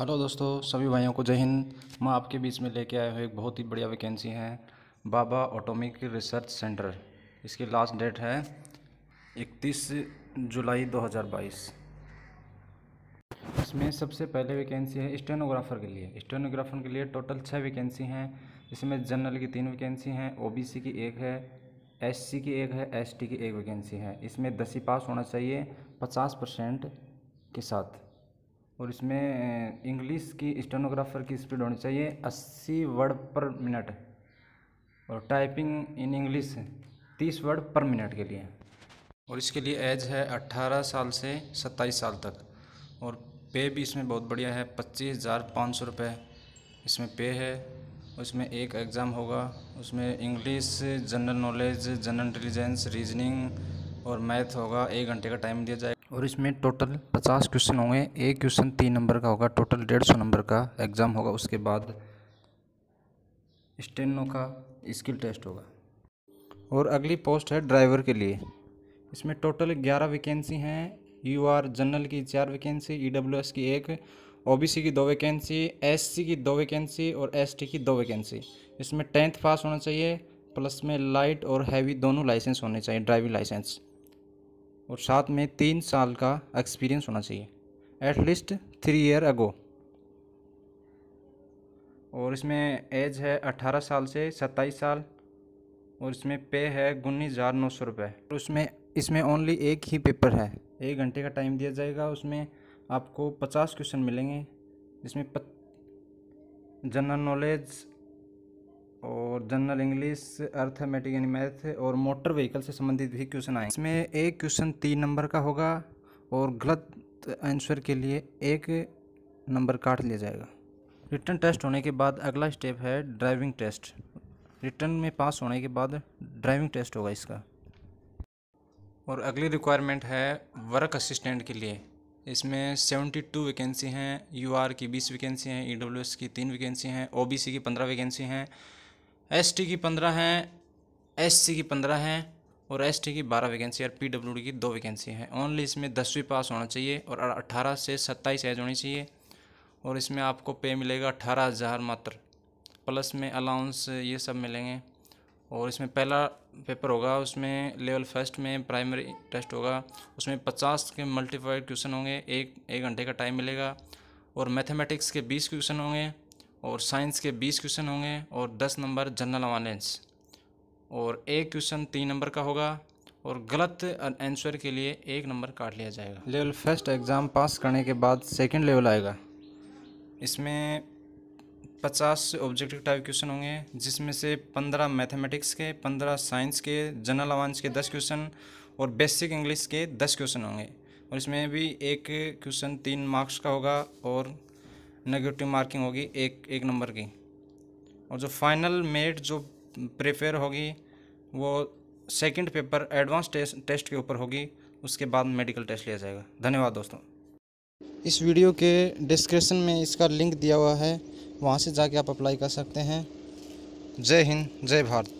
hello दोस्तों सभी भाइयों को जय हिंद मैं आपके बीच में लेके आया हूँ एक बहुत ही बढ़िया वैकेंसी है बाबा ऑटोमिक रिसर्च सेंटर इसकी लास्ट डेट है 31 जुलाई 2022 इसमें सबसे पहले वैकेंसी है स्टेनोग्राफर के लिए स्टेनोग्राफर के लिए टोटल छः वैकेंसी हैं इसमें जनरल की तीन वैकेंसी हैं ओ की एक है एस की एक है एस की एक वैकेंसी है इसमें दसी पास होना चाहिए पचास परसेंट के साथ और इसमें इंग्लिश की स्टेनोग्राफर की स्पीड होनी चाहिए अस्सी वर्ड पर मिनट और टाइपिंग इन इंग्लिश तीस वर्ड पर मिनट के लिए और इसके लिए एज है अट्ठारह साल से सत्ताईस साल तक और पे भी इसमें बहुत बढ़िया है पच्चीस हज़ार पाँच सौ रुपये इसमें पे है उसमें एक एग्ज़ाम होगा उसमें English general knowledge general intelligence reasoning और मैथ होगा एक घंटे का टाइम दिया जाएगा और इसमें टोटल पचास क्वेश्चन होंगे एक क्वेश्चन तीन नंबर का होगा टोटल डेढ़ सौ नंबर का एग्ज़ाम होगा उसके बाद स्टेनो का स्किल टेस्ट होगा और अगली पोस्ट है ड्राइवर के लिए इसमें टोटल ग्यारह वैकेंसी हैं यू आर जनरल की चार वैकेंसी ई डब्ल्यू एस की एक ओ बी सी की दो वैकेंसी एस सी की दो वैकेंसी और एस टी की दो वैकेंसी इसमें टेंथ पास होना चाहिए प्लस में लाइट और हैवी दोनों लाइसेंस होने चाहिए ड्राइविंग लाइसेंस और साथ में तीन साल का एक्सपीरियंस होना चाहिए एटलीस्ट थ्री ईयर अगो और इसमें एज है अट्ठारह साल से सत्ताईस साल और इसमें पे है उन्नीस हज़ार नौ सौ रुपये और उसमें इसमें ओनली एक ही पेपर है एक घंटे का टाइम दिया जाएगा उसमें आपको पचास क्वेश्चन मिलेंगे जिसमें जनरल नॉलेज और जनरल इंग्लिश अर्थमेटिक यानी मैथ और मोटर व्हीकल से संबंधित भी क्वेश्चन आए इसमें एक क्वेश्चन तीन नंबर का होगा और गलत आंसर के लिए एक नंबर काट लिया जाएगा रिटर्न टेस्ट होने के बाद अगला स्टेप है ड्राइविंग टेस्ट रिटर्न में पास होने के बाद ड्राइविंग टेस्ट होगा इसका और अगली रिक्वायरमेंट है वर्क असिस्टेंट के लिए इसमें सेवेंटी टू वैकेंसी हैं यू आर की बीस वैकेंसी हैं ई डब्ल्यू एस की तीन वैकेंसी हैं ओ बी सी की पंद्रह वैकेंसी हैं एस की पंद्रह हैं एस की पंद्रह हैं और एस की बारह वैकेंसी और पी डब्ल्यू की दो वैकेंसी हैं ओनली इसमें दसवीं पास होना चाहिए और अट्ठारह से सत्ताईस एज होनी चाहिए और इसमें आपको पे मिलेगा अट्ठारह हज़ार मात्र प्लस में अलाउंस ये सब मिलेंगे और इसमें पहला पेपर होगा उसमें लेवल फर्स्ट में प्राइमरी टेस्ट होगा उसमें पचास के मल्टीफाइड क्वेश्चन होंगे एक एक घंटे का टाइम मिलेगा और मैथमेटिक्स के बीस क्वेश्चन होंगे और साइंस के बीस क्वेश्चन होंगे और दस नंबर जनरल नॉलेज और एक क्वेश्चन तीन नंबर का होगा और गलत आंसर के लिए एक नंबर काट लिया जाएगा लेवल फर्स्ट एग्ज़ाम पास करने के बाद सेकंड लेवल आएगा इसमें पचास ऑब्जेक्टिव टाइप क्वेश्चन होंगे जिसमें से पंद्रह मैथमेटिक्स के पंद्रह साइंस के जनरल अवान्स के दस क्वेश्चन और बेसिक इंग्लिश के दस क्वेश्चन होंगे और इसमें भी एक क्वेश्चन तीन मार्क्स का होगा और नेगेटिव मार्किंग होगी एक एक नंबर की और जो फाइनल मेट जो प्रिपेयर होगी वो second paper advance test test के ऊपर होगी उसके बाद मेडिकल टेस्ट लिया जाएगा धन्यवाद दोस्तों इस वीडियो के डिस्क्रिप्शन में इसका लिंक दिया हुआ है वहाँ से जाके आप अप्लाई कर सकते हैं जय हिंद जय भारत